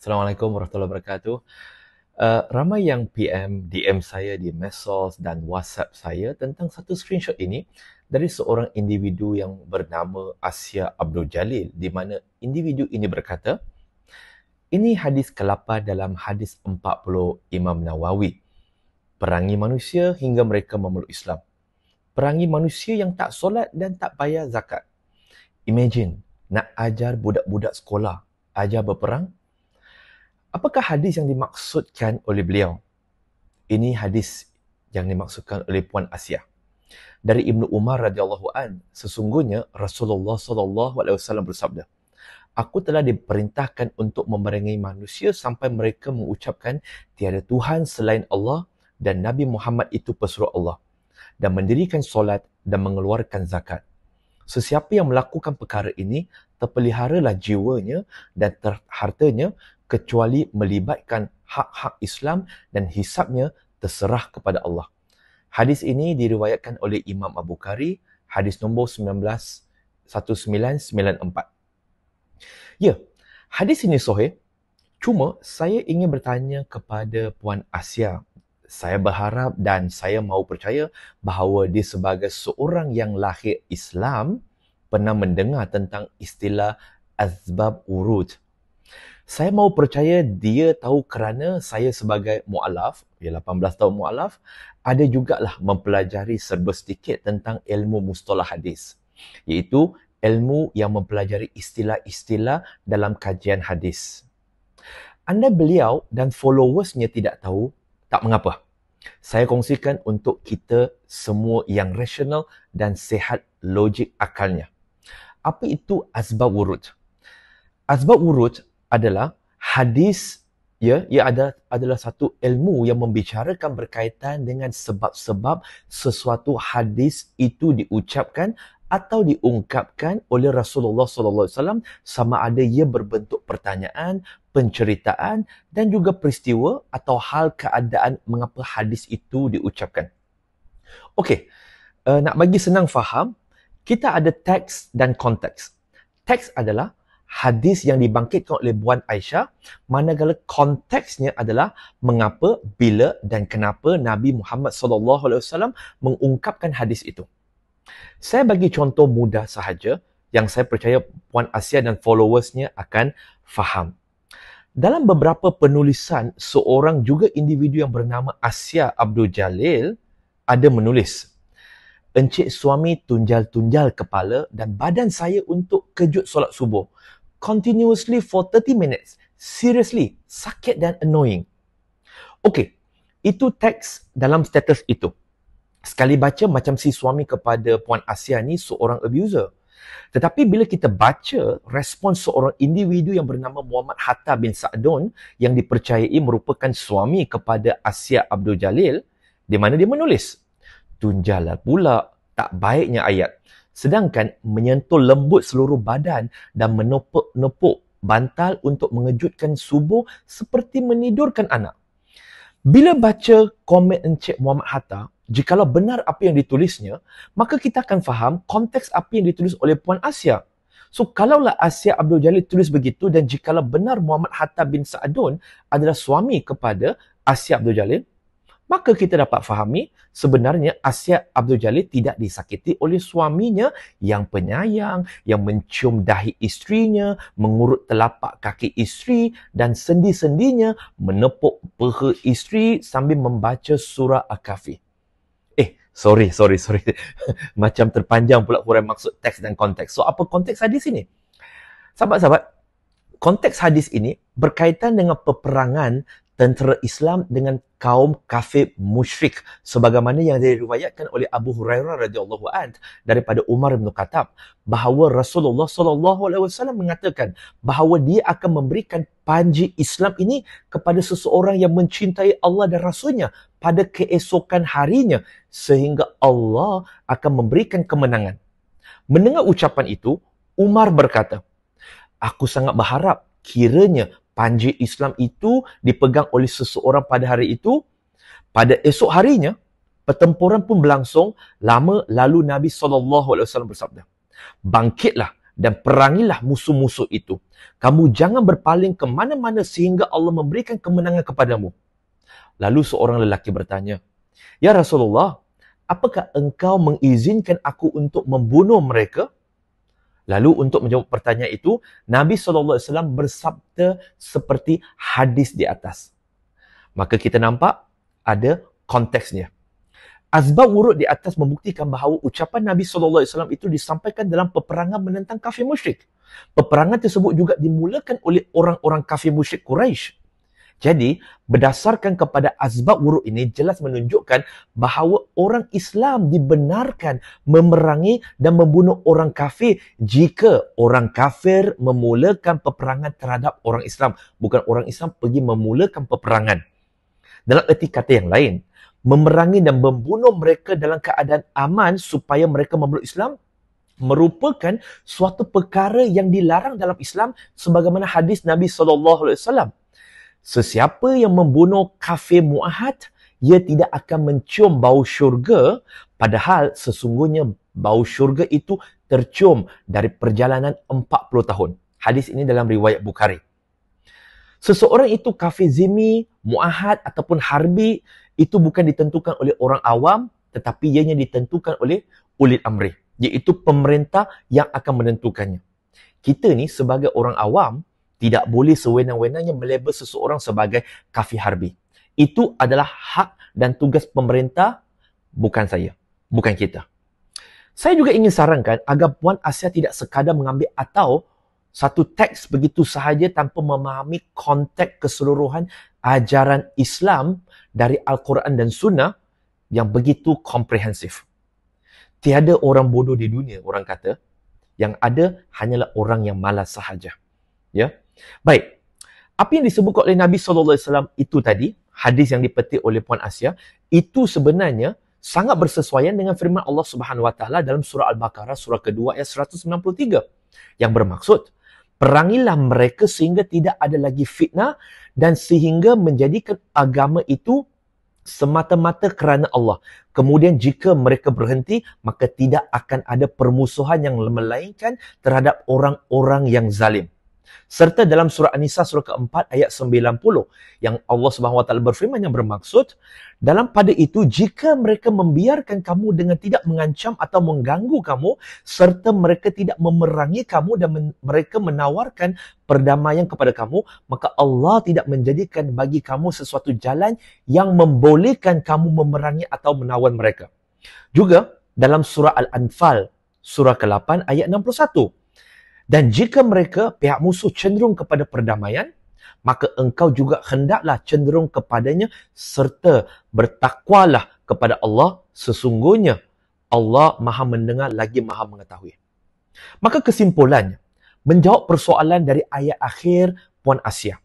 Assalamualaikum warahmatullahi wabarakatuh. Uh, ramai yang PM, DM saya di Mesos dan WhatsApp saya tentang satu screenshot ini dari seorang individu yang bernama Asia Abdul Jalil di mana individu ini berkata, ini hadis kelapa dalam hadis 40 Imam Nawawi. Perangi manusia hingga mereka memeluk Islam. Perangi manusia yang tak solat dan tak bayar zakat. Imagine, nak ajar budak-budak sekolah, ajar berperang Apakah hadis yang dimaksudkan oleh beliau? Ini hadis yang dimaksudkan oleh Puan Asia. Dari Ibnu Umar radhiyallahu an, sesungguhnya Rasulullah sallallahu alaihi wasallam bersabda, Aku telah diperintahkan untuk memerangi manusia sampai mereka mengucapkan tiada Tuhan selain Allah dan Nabi Muhammad itu pesuruh Allah dan mendirikan solat dan mengeluarkan zakat sesiapa yang melakukan perkara ini, terpeliharalah jiwanya dan hartanya kecuali melibatkan hak-hak Islam dan hisapnya terserah kepada Allah. Hadis ini diriwayatkan oleh Imam Abu Bukhari, hadis nombor 19-1994. Ya, hadis ini sahih. Cuma saya ingin bertanya kepada Puan Asia saya berharap dan saya mahu percaya bahawa dia sebagai seorang yang lahir Islam pernah mendengar tentang istilah azbab urut. Saya mahu percaya dia tahu kerana saya sebagai mu'alaf, ya 18 tahun mu'alaf, ada juga lah mempelajari serba sedikit tentang ilmu mustalah hadis. Iaitu ilmu yang mempelajari istilah-istilah dalam kajian hadis. Anda beliau dan followersnya tidak tahu tak mengapa. Saya kongsikan untuk kita semua yang rasional dan sehat logik akalnya. Apa itu asbab wurud? Asbab wurud adalah hadis ya, ia ada adalah satu ilmu yang membicarakan berkaitan dengan sebab-sebab sesuatu hadis itu diucapkan atau diungkapkan oleh Rasulullah sallallahu alaihi wasallam sama ada ia berbentuk pertanyaan, penceritaan dan juga peristiwa atau hal keadaan mengapa hadis itu diucapkan. Okey. Uh, nak bagi senang faham, kita ada teks dan konteks. Teks adalah hadis yang dibangkitkan oleh Buan Aisyah manakala konteksnya adalah mengapa, bila dan kenapa Nabi Muhammad SAW mengungkapkan hadis itu. Saya bagi contoh mudah sahaja yang saya percaya Puan Asia dan followersnya akan faham. Dalam beberapa penulisan, seorang juga individu yang bernama Asia Abdul Jalil ada menulis, Encik suami tunjal-tunjal kepala dan badan saya untuk kejut solat subuh. Continuously for 30 minutes. Seriously, sakit dan annoying. Okey, itu teks dalam status itu sekali baca macam si suami kepada puan Asia ni seorang abuser. Tetapi bila kita baca respon seorang individu yang bernama Muhammad Hatta bin Sa'adun yang dipercayai merupakan suami kepada Asia Abdul Jalil di mana dia menulis tunjalah pula tak baiknya ayat sedangkan menyentuh lembut seluruh badan dan menepuk-nepuk bantal untuk mengejutkan subuh seperti menidurkan anak. Bila baca komen Encik Muhammad Hatta, jikalau benar apa yang ditulisnya, maka kita akan faham konteks apa yang ditulis oleh Puan Asia. So, kalaulah Asia Abdul Jalil tulis begitu dan jikalau benar Muhammad Hatta bin Sa'adun adalah suami kepada Asia Abdul Jalil, maka kita dapat fahami sebenarnya Asia Abdul Jalil tidak disakiti oleh suaminya yang penyayang, yang mencium dahi istrinya, mengurut telapak kaki isteri dan sendi-sendinya menepuk peha isteri sambil membaca surah al kafir Sorry, sorry, sorry. Macam terpanjang pula huraian maksud teks dan konteks. So, apa konteks hadis ini? Sahabat-sahabat, konteks hadis ini berkaitan dengan peperangan tentera Islam dengan kaum kafir musyrik sebagaimana yang diriwayatkan oleh Abu Hurairah radhiyallahu an daripada Umar bin Khattab bahawa Rasulullah sallallahu alaihi wasallam mengatakan bahawa dia akan memberikan panji Islam ini kepada seseorang yang mencintai Allah dan rasulnya pada keesokan harinya sehingga Allah akan memberikan kemenangan mendengar ucapan itu Umar berkata aku sangat berharap kiranya panji Islam itu dipegang oleh seseorang pada hari itu. Pada esok harinya, pertempuran pun berlangsung lama lalu Nabi SAW bersabda. Bangkitlah dan perangilah musuh-musuh itu. Kamu jangan berpaling ke mana-mana sehingga Allah memberikan kemenangan kepadamu. Lalu seorang lelaki bertanya, Ya Rasulullah, apakah engkau mengizinkan aku untuk membunuh mereka? Lalu untuk menjawab pertanyaan itu, Nabi SAW bersabda seperti hadis di atas. Maka kita nampak ada konteksnya. Azbab urut di atas membuktikan bahawa ucapan Nabi SAW itu disampaikan dalam peperangan menentang kafir musyrik. Peperangan tersebut juga dimulakan oleh orang-orang kafir musyrik Quraisy. Jadi, berdasarkan kepada azbab wuruk ini jelas menunjukkan bahawa orang Islam dibenarkan memerangi dan membunuh orang kafir jika orang kafir memulakan peperangan terhadap orang Islam. Bukan orang Islam pergi memulakan peperangan. Dalam erti kata yang lain, memerangi dan membunuh mereka dalam keadaan aman supaya mereka memeluk Islam merupakan suatu perkara yang dilarang dalam Islam sebagaimana hadis Nabi saw sesiapa yang membunuh kafir mu'ahad, ia tidak akan mencium bau syurga padahal sesungguhnya bau syurga itu tercium dari perjalanan 40 tahun. Hadis ini dalam riwayat Bukhari. Seseorang itu kafir zimi, mu'ahad ataupun harbi itu bukan ditentukan oleh orang awam tetapi ianya ditentukan oleh ulil amri iaitu pemerintah yang akan menentukannya. Kita ni sebagai orang awam, tidak boleh sewenang-wenangnya melabel seseorang sebagai kafir harbi. Itu adalah hak dan tugas pemerintah, bukan saya, bukan kita. Saya juga ingin sarankan agar Puan Asia tidak sekadar mengambil atau satu teks begitu sahaja tanpa memahami konteks keseluruhan ajaran Islam dari Al-Quran dan Sunnah yang begitu komprehensif. Tiada orang bodoh di dunia, orang kata, yang ada hanyalah orang yang malas sahaja. Ya. Baik. Apa yang disebut oleh Nabi sallallahu alaihi wasallam itu tadi, hadis yang dipetik oleh puan Asia, itu sebenarnya sangat bersesuaian dengan firman Allah Subhanahu wa taala dalam surah Al-Baqarah surah kedua ayat 193 yang bermaksud perangilah mereka sehingga tidak ada lagi fitnah dan sehingga menjadikan agama itu semata-mata kerana Allah. Kemudian jika mereka berhenti, maka tidak akan ada permusuhan yang melainkan terhadap orang-orang yang zalim. Serta dalam surah An-Nisa surah ke-4 ayat 90 yang Allah Subhanahu wa taala berfirman yang bermaksud dalam pada itu jika mereka membiarkan kamu dengan tidak mengancam atau mengganggu kamu serta mereka tidak memerangi kamu dan men- mereka menawarkan perdamaian kepada kamu maka Allah tidak menjadikan bagi kamu sesuatu jalan yang membolehkan kamu memerangi atau menawan mereka. Juga dalam surah Al-Anfal surah ke-8 ayat dan jika mereka pihak musuh cenderung kepada perdamaian, maka engkau juga hendaklah cenderung kepadanya serta bertakwalah kepada Allah sesungguhnya Allah maha mendengar lagi maha mengetahui. Maka kesimpulannya, menjawab persoalan dari ayat akhir Puan Asia.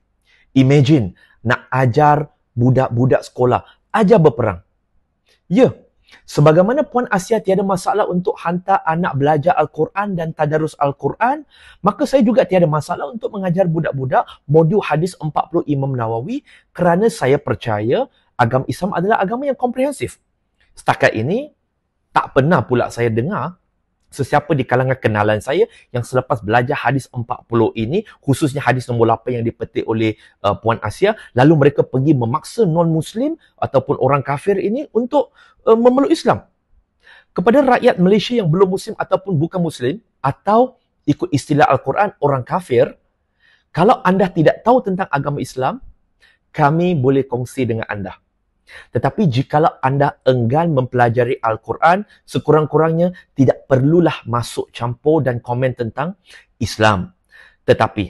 Imagine nak ajar budak-budak sekolah, ajar berperang. Ya, Sebagaimana Puan Asia tiada masalah untuk hantar anak belajar Al-Quran dan tadarus Al-Quran, maka saya juga tiada masalah untuk mengajar budak-budak modul hadis 40 Imam Nawawi kerana saya percaya agama Islam adalah agama yang komprehensif. Setakat ini, tak pernah pula saya dengar sesiapa di kalangan kenalan saya yang selepas belajar hadis 40 ini khususnya hadis nombor 8 yang dipetik oleh uh, puan Asia lalu mereka pergi memaksa non muslim ataupun orang kafir ini untuk uh, memeluk Islam kepada rakyat Malaysia yang belum muslim ataupun bukan muslim atau ikut istilah al-Quran orang kafir kalau anda tidak tahu tentang agama Islam kami boleh kongsi dengan anda tetapi jikalau anda enggan mempelajari Al-Quran, sekurang-kurangnya tidak perlulah masuk campur dan komen tentang Islam. Tetapi,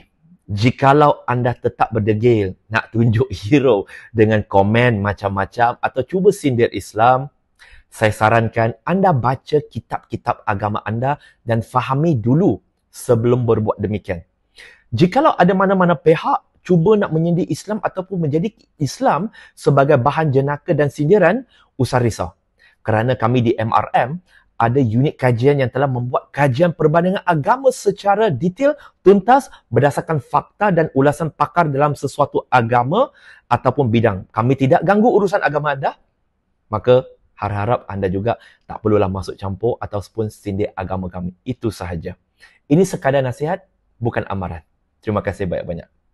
jikalau anda tetap berdegil nak tunjuk hero dengan komen macam-macam atau cuba sindir Islam, saya sarankan anda baca kitab-kitab agama anda dan fahami dulu sebelum berbuat demikian. Jikalau ada mana-mana pihak cuba nak menyindir Islam ataupun menjadi Islam sebagai bahan jenaka dan sindiran, usah risau. Kerana kami di MRM, ada unit kajian yang telah membuat kajian perbandingan agama secara detail, tuntas berdasarkan fakta dan ulasan pakar dalam sesuatu agama ataupun bidang. Kami tidak ganggu urusan agama anda, maka harap-harap anda juga tak perlulah masuk campur ataupun sindir agama kami. Itu sahaja. Ini sekadar nasihat, bukan amaran. Terima kasih banyak-banyak.